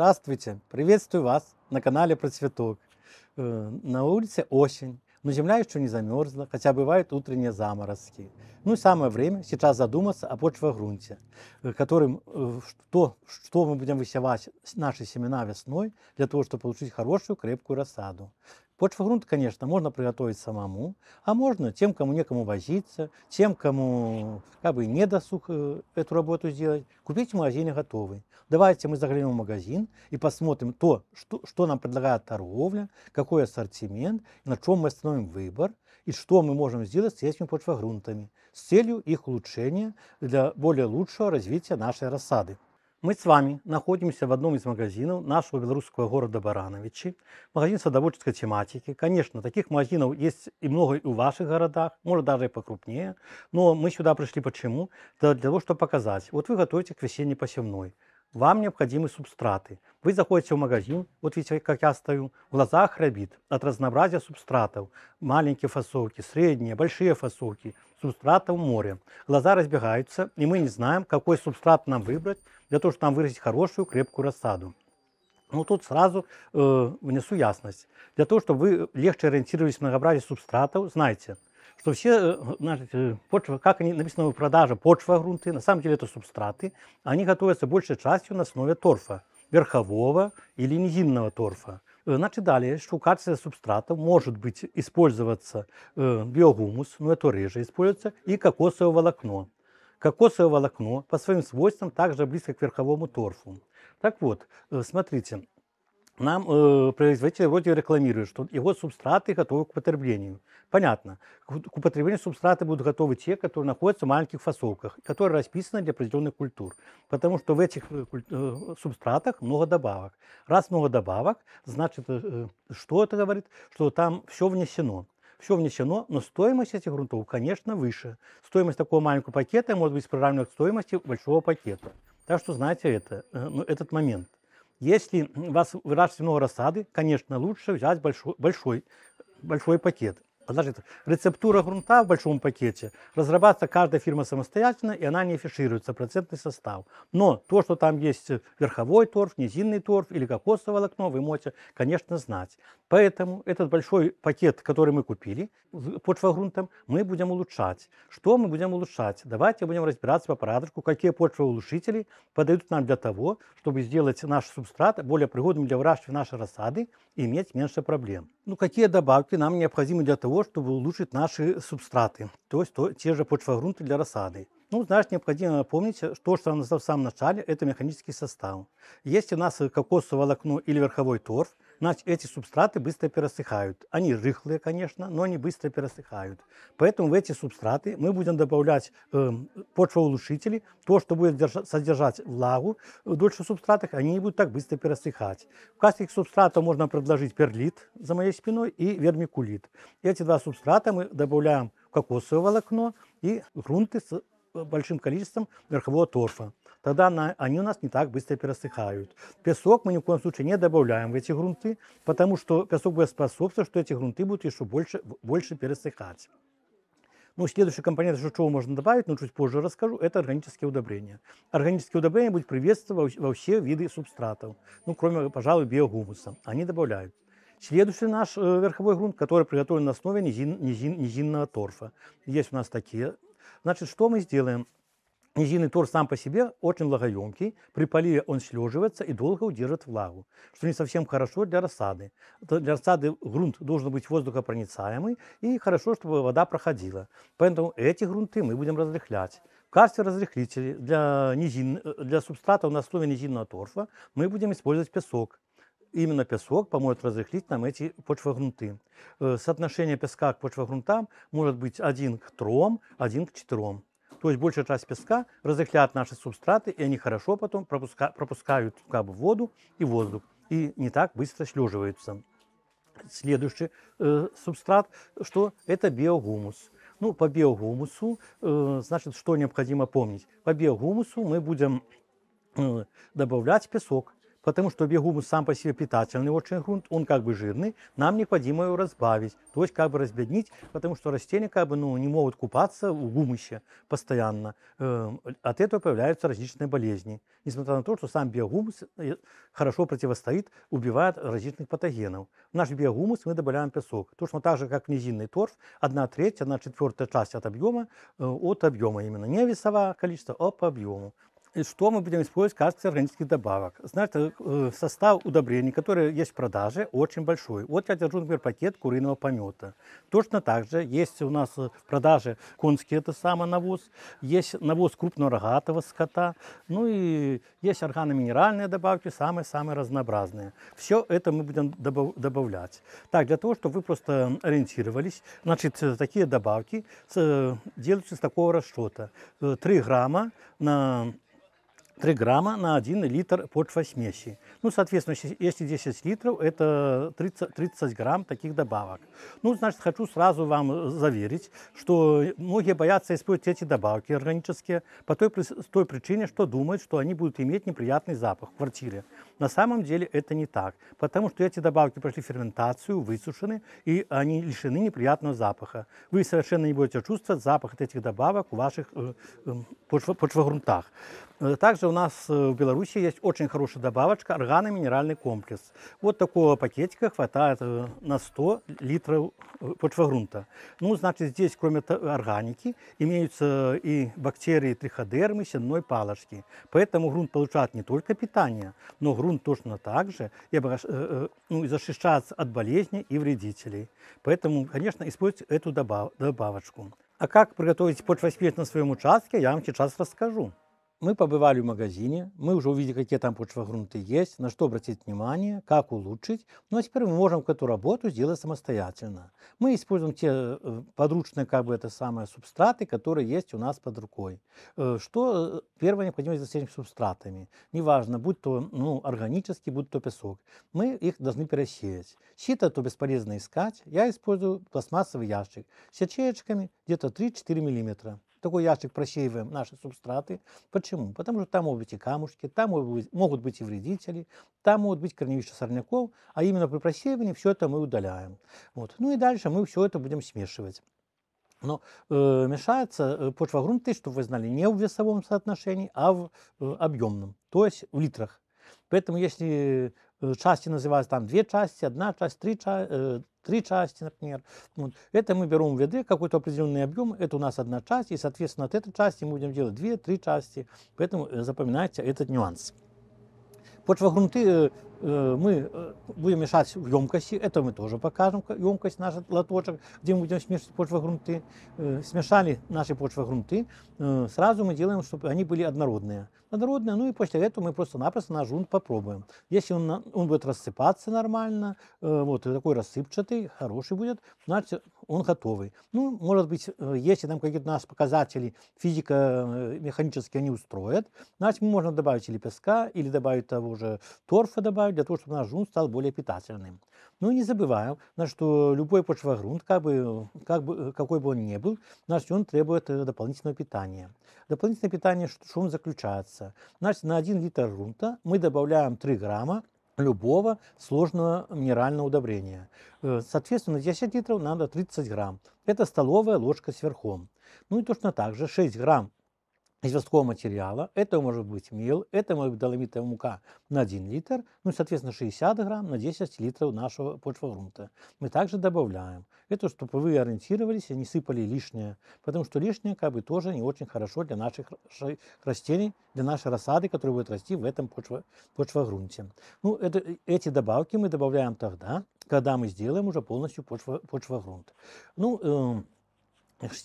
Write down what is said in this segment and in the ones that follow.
Здравствуйте! Приветствую вас на канале про цветок. Э, на улице осень, но земля еще не замерзла, хотя бывают утренние заморозки. Ну и самое время сейчас задуматься о почвогрунте, э, которым э, то, что мы будем высевать наши семена весной, для того, чтобы получить хорошую крепкую рассаду. Почвогрунт, конечно, можно приготовить самому, а можно тем, кому некому возиться, тем, кому как бы не досуг э, эту работу сделать, купить в магазине готовый. Давайте мы заглянем в магазин и посмотрим то, что, что нам предлагает торговля, какой ассортимент, на чем мы остановим выбор и что мы можем сделать с этими почвогрунтами с целью их улучшения для более лучшего развития нашей рассады. Мы с вами находимся в одном из магазинов нашего белорусского города Барановичи. Магазин садоводческой тематики. Конечно, таких магазинов есть и много и в ваших городах, может даже и покрупнее. Но мы сюда пришли почему? Для, для того, чтобы показать. Вот вы готовите к весенней посевной. Вам необходимы субстраты. Вы заходите в магазин, вот видите, как я стою, в глазах рябит от разнообразия субстратов. Маленькие фасовки, средние, большие фасовки, субстратов море. Глаза разбегаются, и мы не знаем, какой субстрат нам выбрать, для того, чтобы там вырастить хорошую крепкую рассаду. Но ну, тут сразу э, внесу ясность. Для того, чтобы вы легче ориентировались в многообразии субстратов, знайте, что все значит, э, э, почва, как они написано в продаже, почва грунты, на самом деле это субстраты, они готовятся большей частью на основе торфа, верхового или низинного торфа. Э, значит, далее, что в субстрата может быть использоваться биогумус, но ну, это реже используется, и кокосовое волокно. Кокосовое волокно по своим свойствам также близко к верховому торфу. Так вот, э, смотрите, нам э, производители вроде рекламируют, что его субстраты готовы к употреблению. Понятно. К употреблению субстраты будут готовы те, которые находятся в маленьких фасовках, которые расписаны для определенных культур. Потому что в этих э, э субстратах много добавок. Раз много добавок, значит, э, э что это говорит? Что там все внесено все внесено, но стоимость этих грунтов, конечно, выше. Стоимость такого маленького пакета может быть приравнена к стоимости большого пакета. Так что знайте это, э, ну, этот момент. Если у вас выращивается много рассады, конечно, лучше взять большой, большой, большой пакет. А значит, рецептура грунта в большом пакете разрабатывается каждая фирма самостоятельно, и она не афишируется, процентный состав. Но то, что там есть верховой торф, низинный торф или кокосовое волокно, вы можете, конечно, знать. Поэтому этот большой пакет, который мы купили, почва грунтом, мы будем улучшать. Что мы будем улучшать? Давайте будем разбираться по парадочку, какие почвоулучшители подойдут нам для того, чтобы сделать наш субстрат более пригодным для выращивания нашей рассады и иметь меньше проблем. Ну, какие добавки нам необходимы для того, чтобы улучшить наши субстраты, то есть то, те же почвогрунты для рассады? Ну, знаешь, необходимо помнить, что, что я назвал в самом начале, это механический состав. Есть у нас кокосовое волокно или верховой торф – Значит, эти субстраты быстро пересыхают. Они рыхлые, конечно, но они быстро пересыхают. Поэтому в эти субстраты мы будем добавлять э, почвоулучшители, то, что будет содержать влагу э, в дольше субстратах, они не будут так быстро пересыхать. В качестве субстрата можно предложить перлит за моей спиной и вермикулит. Эти два субстрата мы добавляем в кокосовое волокно и грунты с Э, большим количеством верхового торфа. Тогда на, они у нас не так быстро пересыхают. Песок мы ни в коем случае не добавляем в эти грунты, потому что песок будет способствовать, что эти грунты будут еще больше, больше пересыхать. Ну, следующий компонент, что чего можно добавить, но чуть позже расскажу, это органические удобрения. Органические удобрения будут приветствовать во все виды субстратов, ну, кроме, пожалуй, биогумуса. Они добавляют. Следующий наш э, верховой грунт, который приготовлен на основе низин, низин, низинного торфа. Есть у нас такие Значит, что мы сделаем? Низинный тор сам по себе очень влагоемкий, при поливе он слеживается и долго удержит влагу, что не совсем хорошо для рассады. Для рассады грунт должен быть воздухопроницаемый и хорошо, чтобы вода проходила. Поэтому эти грунты мы будем разрыхлять. В качестве разрыхлителей для, низин, э, для субстрата на основе низинного торфа мы будем использовать песок именно песок поможет разрыхлить нам эти почвогрунты. Э, соотношение песка к почвогрунтам может быть 1 к 3, 1 к 4. То есть большая часть песка разрыхляет наши субстраты, и они хорошо потом пропуска, пропускают как бы, воду и воздух, и не так быстро слеживаются. Следующий э, субстрат, что это биогумус. Ну, по биогумусу, э, значит, что необходимо помнить? По биогумусу мы будем э, добавлять песок, потому что бегумус сам по себе питательный очень грунт, он как бы жирный, нам необходимо его разбавить, то есть как бы разбеднить, потому что растения как бы ну, не могут купаться в гумусе постоянно. Эм, от этого появляются различные болезни, несмотря на то, что сам биогумус э, хорошо противостоит, убивает различных патогенов. В наш биогумус мы добавляем песок, точно так же, как низинный торф, одна треть, одна четвертая часть от объема, э, от объема именно, не весовое количество, а по объему что мы будем использовать в качестве органических добавок? Знаете, э, э, состав удобрений, которые есть в продаже, очень большой. Вот я держу, например, пакет куриного помета. Точно так же есть у нас э, в продаже конский это самый навоз, есть навоз крупного рогатого скота, ну и есть органоминеральные добавки, самые-самые разнообразные. Все это мы будем добав добавлять. Так, для того, чтобы вы просто ориентировались, значит, такие добавки делаются с такого расчета. 3 грамма на 3 грамма на 1 литр почвосмеси. Ну, соответственно, если 10 литров, это 30, 30 грамм таких добавок. Ну, значит, хочу сразу вам э, заверить, что многие боятся использовать эти добавки органические по той, той причине, что думают, что они будут иметь неприятный запах в квартире. На самом деле это не так, потому что эти добавки прошли ферментацию, высушены, и они лишены неприятного запаха. Вы совершенно не будете чувствовать запах от этих добавок в ваших э, э, эм, почвогрунтах. Э, также у нас э, в Беларуси есть очень хорошая добавочка органо-минеральный комплекс. Вот такого пакетика хватает э, на 100 литров почвогрунта. Ну, значит, здесь, кроме органики, имеются и бактерии триходермы, сенной палочки. Поэтому грунт получает не только питание, но грунт точно так же и, ну, защищается от болезней и вредителей. Поэтому, конечно, используйте эту добавочку. А как приготовить почвоспец на своем участке, я вам сейчас расскажу мы побывали в магазине, мы уже увидели, какие там почвогрунты есть, на что обратить внимание, как улучшить. Ну а теперь мы можем эту работу сделать самостоятельно. Мы используем те э, подручные, как бы это самое, субстраты, которые есть у нас под рукой. Э, что э, первое необходимо сделать с этими субстратами? Неважно, будь то ну, органический, будь то песок. Мы их должны пересеять. Щит то бесполезно искать. Я использую пластмассовый ящик с ячеечками где-то 3-4 миллиметра. Такой ящик просеиваем наши субстраты. Почему? Потому что там могут быть и камушки, там могут быть, могут быть и вредители, там могут быть корневища сорняков, а именно при просеивании все это мы удаляем. Вот. Ну и дальше мы все это будем смешивать. Но э, мешается э, почва грунты, чтобы вы знали, не в весовом соотношении, а в э, объемном, то есть в литрах. Поэтому если Э, части называются там две части, одна часть, три, э, три части, например. Вот. Это мы берем в ВД, какой-то определенный объем, это у нас одна часть, и, соответственно, от этой части мы будем делать две-три части. Поэтому э, запоминайте этот нюанс. Почвогрунты Э, мы э, будем мешать в емкости, это мы тоже покажем, емкость наших лоточек, где мы будем смешивать почвогрунты. Э, смешали наши почвогрунты, сразу мы делаем, чтобы они были однородные. Однородные, ну и после этого мы просто-напросто наш грунт попробуем. Если он, он будет рассыпаться нормально, вот такой рассыпчатый, хороший будет, значит он готовый. Ну, может быть, если там какие-то нас показатели физика механические не устроят, значит мы можем добавить или песка, или добавить того же торфа добавить, добавить для того, чтобы наш грунт стал более питательным. Ну и не забываем, что любой почвогрунт, как бы, как бы, какой бы он ни был, значит, он требует э, дополнительного питания. Дополнительное питание, что он заключается? Значит, на 1 литр грунта мы добавляем 3 грамма любого сложного минерального удобрения. Э, соответственно, на 10 литров надо 30 грамм. Это столовая ложка сверху. Ну и точно так же 6 грамм известкового материала. Это может быть мел, это может быть доломитовая мука на 1 литр, ну и, соответственно, 60 грамм на 10 литров нашего почвогрунта. Мы также добавляем. Это чтобы вы ориентировались и не сыпали лишнее, потому что лишнее как бы тоже не очень хорошо для наших растений, для нашей рассады, которая будет расти в этом почво, почвогрунте. Ну, это, э, эти добавки мы добавляем тогда, когда мы сделаем уже полностью почво, почвогрунт. Ну, э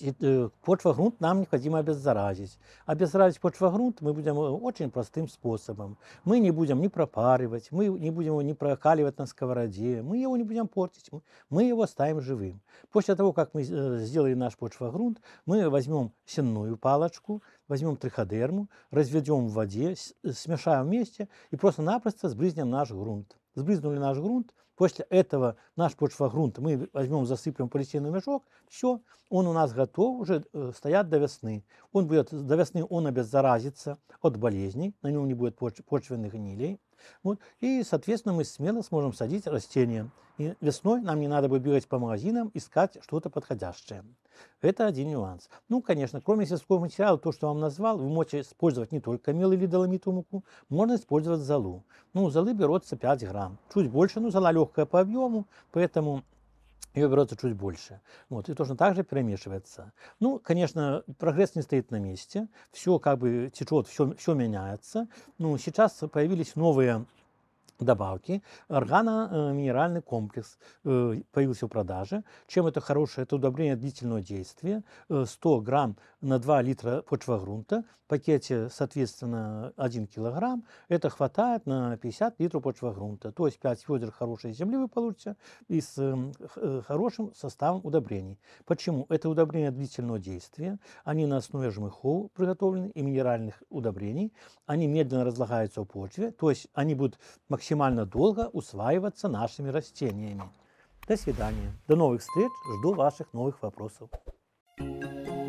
Э, почва грунт нам необходимо обеззаразить. Обеззаразить грунт мы будем э, очень простым способом. Мы не будем ни пропаривать, мы не будем его не прокаливать на сковороде, мы его не будем портить, мы его ставим живым. После того, как мы э, сделали наш почва грунт мы возьмем сенную палочку, возьмем триходерму, разведем в воде, смешаем вместе и просто-напросто сбрызнем наш грунт. Сбрызнули наш грунт, После этого наш почвогрунт мы возьмем, засыплем полиэтиленовый мешок, все, он у нас готов, уже э, стоят до весны. Он будет, до весны он обеззаразится от болезней, на нем не будет поч почвенных гнилей. Вот, и, соответственно, мы смело сможем садить растения. И весной нам не надо будет бегать по магазинам, искать что-то подходящее. Это один нюанс. Ну, конечно, кроме сельского материала, то, что я вам назвал, вы можете использовать не только мел или доломитовую муку, можно использовать золу. Ну, золы берутся 5 грамм. Чуть больше, ну, зола легкая по объему, поэтому ее берется чуть больше. Вот, и точно так же перемешивается. Ну, конечно, прогресс не стоит на месте. Все как бы течет, все, все меняется. Ну, сейчас появились новые добавки, э, минеральный комплекс э, появился в продаже. Чем это хорошее? Это удобрение длительного действия, 100 э, грамм на 2 литра почвогрунта, в пакете, соответственно, 1 килограмм, это хватает на 50 литров почвогрунта. То есть 5 ведер хорошей земли вы получите и с хорошим составом удобрений. Почему? Это удобрение длительного действия, они на основе жмыхов приготовлены и минеральных удобрений, они медленно разлагаются в почве, то есть они будут максимально максимально долго усваиваться нашими растениями. До свидания. До новых встреч. Жду ваших новых вопросов. thank you